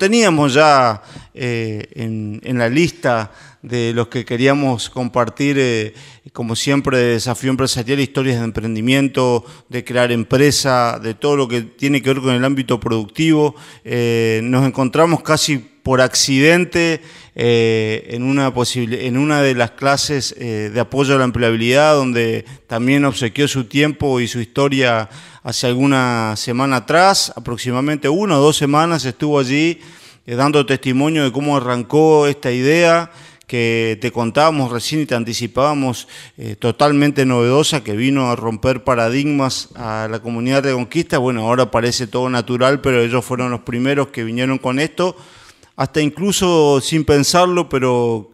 teníamos ya eh, en, la lista de los que queríamos compartir, eh, como siempre, desafío empresarial, historias de emprendimiento, de crear empresa, de todo lo que tiene que ver con el ámbito productivo. Eh, nos encontramos casi por accidente en, una en una de las clases de apoyo a la empleabilidad, donde también obsequió su tiempo y su historia hace alguna semana atrás, aproximadamente una o dos semanas, estuvo allí eh, dando testimonio de cómo arrancó esta idea que te contábamos recién y te anticipábamos, eh, totalmente novedosa, que vino a romper paradigmas a la comunidad de Conquista. Bueno, ahora parece todo natural, pero ellos fueron los primeros que vinieron con esto, hasta incluso sin pensarlo, pero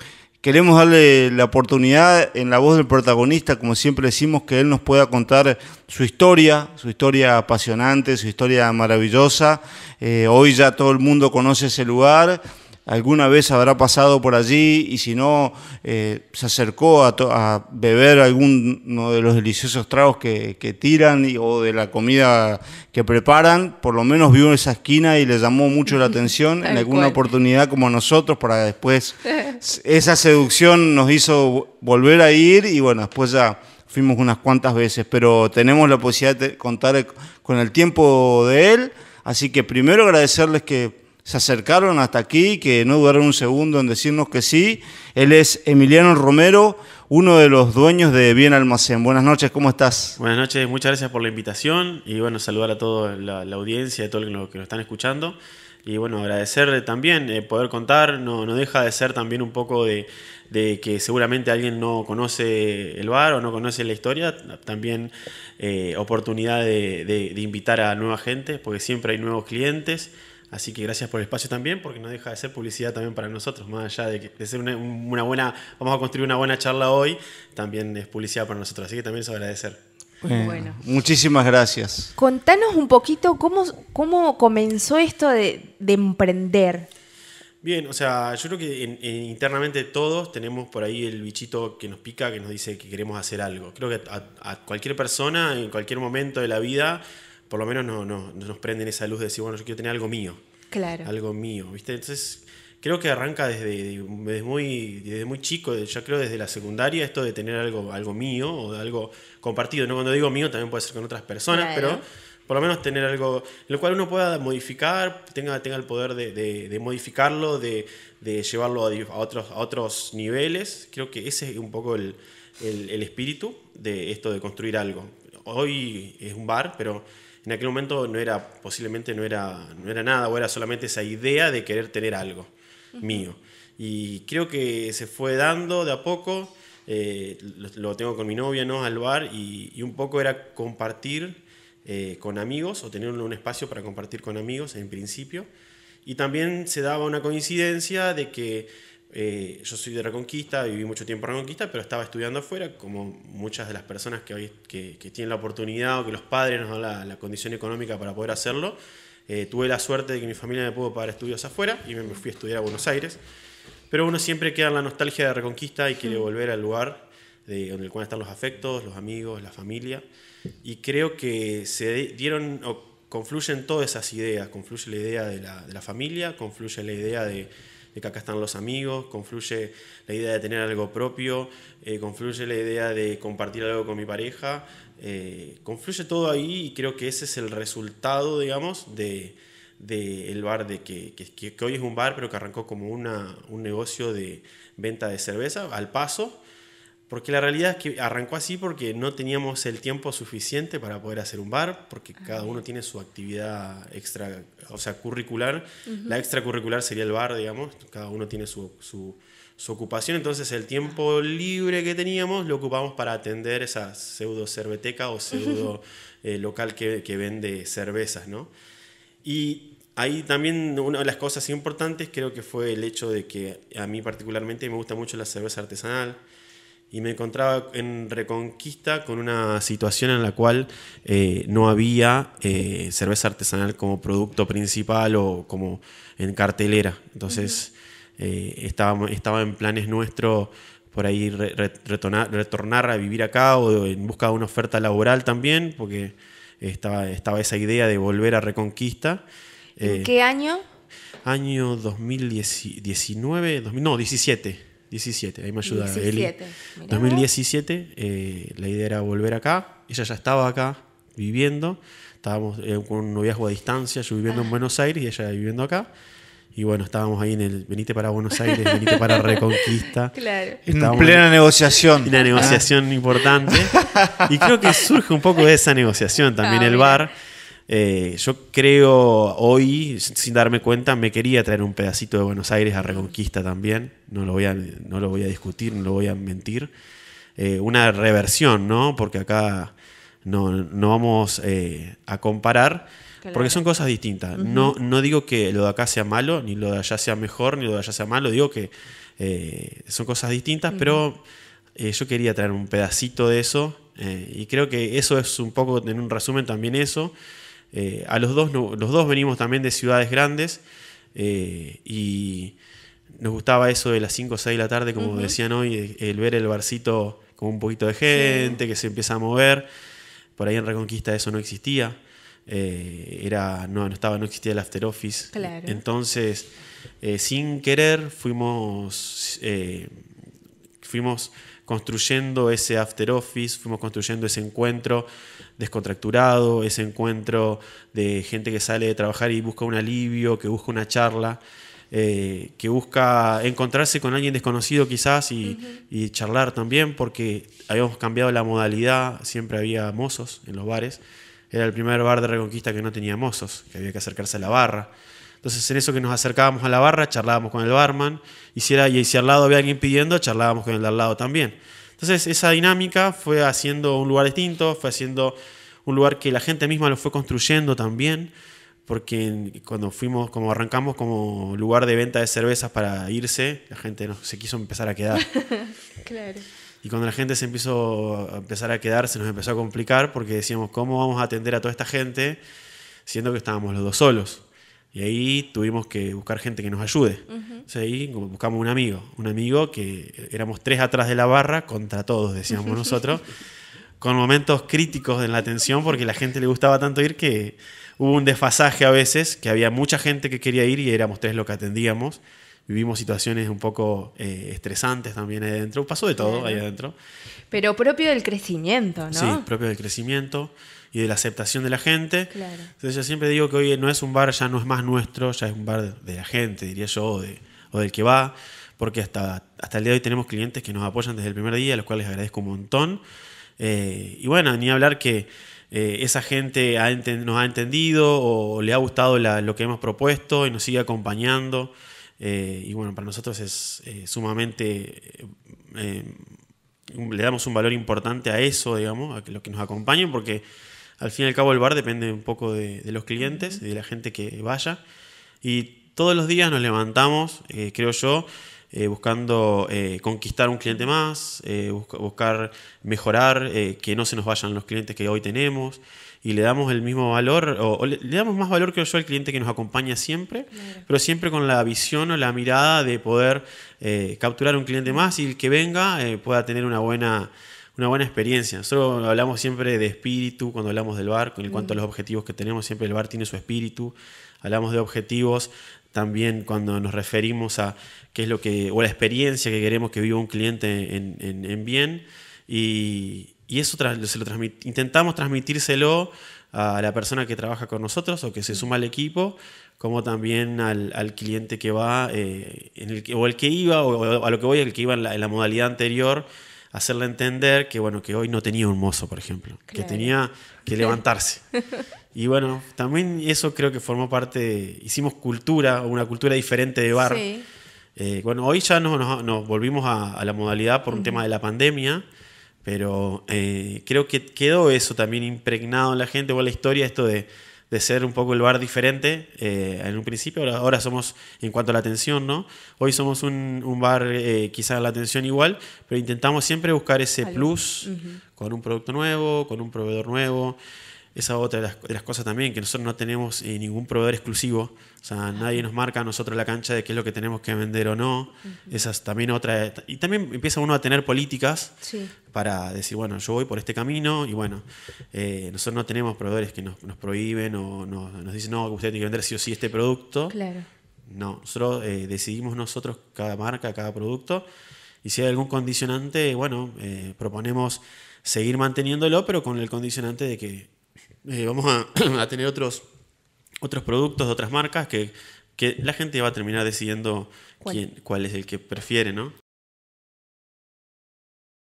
Queremos darle la oportunidad en la voz del protagonista, como siempre decimos, que él nos pueda contar su historia, su historia apasionante, su historia maravillosa. Eh, hoy ya todo el mundo conoce ese lugar alguna vez habrá pasado por allí y si no, eh, se acercó a, beber alguno de los deliciosos tragos que, tiran o de la comida que preparan, por lo menos vio esa esquina y le llamó mucho la atención en alguna oportunidad como nosotros para después esa seducción nos hizo volver a ir y bueno, después ya fuimos unas cuantas veces, pero tenemos la posibilidad de contar con el tiempo de él, así que primero agradecerles que se acercaron hasta aquí, que no dudaron un segundo en decirnos que sí. Él es Emiliano Romero, uno de los dueños de Bien Almacén. Buenas noches, ¿cómo estás? Buenas noches, muchas gracias por la invitación y bueno, saludar a toda la, audiencia, a todos los que nos están escuchando. Y bueno, agradecer también eh, poder contar, no, deja de ser también un poco de, que seguramente alguien no conoce el bar o no conoce la historia, también eh, oportunidad de, de invitar a nueva gente, porque siempre hay nuevos clientes Así que gracias por el espacio también, porque no deja de ser publicidad también para nosotros, más allá de, que, ser una, buena, vamos a construir una buena charla hoy, también es publicidad para nosotros, así que también es agradecer. bueno. Eh, muchísimas gracias. Contanos un poquito cómo, cómo comenzó esto de, emprender. Bien, o sea, yo creo que internamente todos tenemos por ahí el bichito que nos pica, que nos dice que queremos hacer algo. Creo que a cualquier persona, en cualquier momento de la vida, por lo menos no, no, nos prenden esa luz de decir, bueno, yo quiero tener algo mío. Claro. Algo mío, ¿viste? Entonces, creo que arranca desde, desde, muy, desde muy chico, ya creo desde la secundaria, esto de tener algo, algo mío o de algo compartido. No cuando digo mío, también puede ser con otras personas, pero por lo menos tener algo en lo cual uno pueda modificar, tenga, tenga el poder de, de, modificarlo, de, de llevarlo a, otros, otros niveles. Creo que ese es un poco el, el, el espíritu de esto de construir algo. Hoy es un bar, pero en aquel momento no era, posiblemente no era, no era nada, o era solamente esa idea de querer tener algo mío. Y creo que se fue dando de a poco, eh, lo, tengo con mi novia, ¿no? Al bar, y, un poco era compartir eh, con amigos, o tener un espacio para compartir con amigos en principio. Y también se daba una coincidencia de que eh, yo soy de Reconquista, viví mucho tiempo en Reconquista, pero estaba estudiando afuera, como muchas de las personas que hoy que, tienen la oportunidad o que los padres nos dan la, condición económica para poder hacerlo. Eh, tuve la suerte de que mi familia me pudo pagar estudios afuera y me, fui a estudiar a Buenos Aires. Pero uno siempre queda en la nostalgia de Reconquista y quiere mm. volver al lugar de, están los afectos, los amigos, la familia. Y creo que se dieron o confluyen todas esas ideas. Confluye la idea de la familia, confluye la idea de de que acá están los amigos, confluye la idea de tener algo propio, eh, confluye la idea de compartir algo con mi pareja, eh, confluye todo ahí y creo que ese es el resultado, digamos, del bar de que, que, hoy es un bar, pero que arrancó como una, un negocio de venta de cerveza al paso porque la realidad es que arrancó así porque no teníamos el tiempo suficiente para poder hacer un bar, porque cada uno tiene su actividad extra, o sea, curricular. La extracurricular sería el bar, digamos, cada uno tiene su, su, ocupación, entonces el tiempo libre que teníamos lo ocupamos para atender esa pseudo cerveteca o pseudo eh, local que, que, vende cervezas, ¿no? Y ahí también una de las cosas importantes creo que fue el hecho de que a mí particularmente me gusta mucho la cerveza artesanal y me encontraba en Reconquista con una situación en la cual eh, no había eh, cerveza artesanal como producto principal o como en cartelera. Entonces eh, estaba, en planes nuestros por ahí retornar, a vivir acá o en busca de una oferta laboral también, porque estaba, estaba esa idea de volver a Reconquista. ¿En qué año? Año 2019, no, 2017. 17, ahí me ayuda 17, Eli. 2017, eh, la idea era volver acá. Ella ya estaba acá viviendo. Estábamos eh, con un noviazgo a distancia, yo viviendo en ah. Buenos Aires y ella viviendo acá. Y bueno, estábamos ahí en el venite para Buenos Aires, venite para Reconquista. Claro. en plena negociación. Una negociación ah. importante. Y creo que surge un poco de esa negociación también ah, el bar. Eh, yo creo hoy, sin darme cuenta, me quería traer un pedacito de Buenos Aires a Reconquista también. No lo voy a, no lo voy a discutir, no lo voy a mentir. Eh, una reversión, ¿no? Porque acá no, vamos eh, a comparar. Porque son cosas distintas. no, digo que lo de acá sea malo, ni lo de allá sea mejor, ni lo de allá sea malo. Digo que son cosas distintas, pero yo quería traer un pedacito de eso. y creo que eso es un poco, en un resumen, también eso. Eh, a los dos, los dos venimos también de ciudades grandes eh, y nos gustaba eso de las 5 o 6 de la tarde, como decían hoy, el, ver el barcito con un poquito de gente, que se empieza a mover. Por ahí en Reconquista eso no existía. Eh, era, no, estaba, no existía el after office. Entonces, sin querer, fuimos, fuimos construyendo ese after office, fuimos construyendo ese encuentro descontracturado, ese encuentro de gente que sale de trabajar y busca un alivio, que busca una charla, eh, que busca encontrarse con alguien desconocido quizás y, charlar también, porque habíamos cambiado la modalidad, siempre había mozos en los bares, era el primer bar de Reconquista que no tenía mozos, que había que acercarse a la barra. Entonces en eso que nos acercábamos a la barra, charlábamos con el barman, y si, y si al lado había alguien pidiendo, charlábamos con el de al lado también. Entonces esa dinámica fue haciendo un lugar distinto, fue haciendo un lugar que la gente misma lo fue construyendo también, porque cuando fuimos, como arrancamos como lugar de venta de cervezas para irse, la gente no, se quiso empezar a quedar. claro. Y cuando la gente se empezó a empezar a quedar, se nos empezó a complicar porque decíamos, ¿cómo vamos a atender a toda esta gente siendo que estábamos los dos solos? Y ahí tuvimos que buscar gente que nos ayude. o sea, ahí buscamos un amigo, un amigo que éramos tres atrás de la barra contra todos, decíamos nosotros, con momentos críticos en la atención porque la gente le gustaba tanto ir que hubo un desfasaje a veces, que había mucha gente que quería ir y éramos tres los que atendíamos. Vivimos situaciones un poco eh, estresantes también ahí adentro. Pasó de todo ahí adentro. Pero propio del crecimiento, ¿no? Sí, propio del crecimiento y de la aceptación de la gente. Entonces yo siempre digo que hoy no es un bar, ya no es más nuestro, ya es un bar de la gente, diría yo, o, del que va, porque hasta, hasta el día de hoy tenemos clientes que nos apoyan desde el primer día, a los cuales les agradezco un montón. Eh, y bueno, ni hablar que eh, esa gente nos ha entendido o le ha gustado lo que hemos propuesto y nos sigue acompañando. Eh, y bueno, para nosotros es sumamente le damos un valor importante a eso, digamos, a los que nos acompañen, porque al fin y al cabo el bar depende un poco de, los clientes, de la gente que vaya. Y todos los días nos levantamos, eh, creo yo, eh, buscando eh, conquistar un cliente más, buscar mejorar, que no se nos vayan los clientes que hoy tenemos y le damos el mismo valor, o, le, damos más valor, creo yo, al cliente que nos acompaña siempre, pero siempre con la visión o la mirada de poder capturar un cliente más y el que venga pueda tener una buena una buena experiencia. Nosotros hablamos siempre de espíritu cuando hablamos del bar, en cuanto a los objetivos que tenemos, siempre el bar tiene su espíritu. Hablamos de objetivos también cuando nos referimos a qué es lo que, o la experiencia que queremos que viva un cliente en, bien. Y, eso intentamos transmitírselo a la persona que trabaja con nosotros o que se suma al equipo, como también al, cliente que va, eh, o el que iba, o, a lo que voy, el que iba en la modalidad anterior, hacerle entender que, bueno, que hoy no tenía un mozo, por ejemplo, que tenía que levantarse. y bueno, también eso creo que formó parte, hicimos cultura, una cultura diferente de bar. Eh, bueno, hoy ya nos, volvimos a, la modalidad por un tema de la pandemia, pero eh, creo que quedó eso también impregnado en la gente o la historia, esto de de ser un poco el bar diferente eh, en un principio. Ahora, somos, en cuanto a la atención, ¿no? Hoy somos un, bar eh, quizás la atención igual, pero intentamos siempre buscar ese plus con un producto nuevo, con un proveedor nuevo esa otra de las, cosas también, que nosotros no tenemos eh, ningún proveedor exclusivo, o sea, nadie nos marca a nosotros la cancha de qué es lo que tenemos que vender o no, también otra, y también empieza uno a tener políticas para decir, bueno, yo voy por este camino y bueno, eh, nosotros no tenemos proveedores que nos, prohíben o nos, dicen, no, usted tiene que vender sí o sí este producto. Claro. No, nosotros eh, decidimos nosotros cada marca, cada producto, y si hay algún condicionante, bueno, proponemos seguir manteniéndolo, pero con el condicionante de que eh, vamos a, tener otros, otros productos de otras marcas que, la gente va a terminar decidiendo Quién, cuál es el que prefiere, ¿no?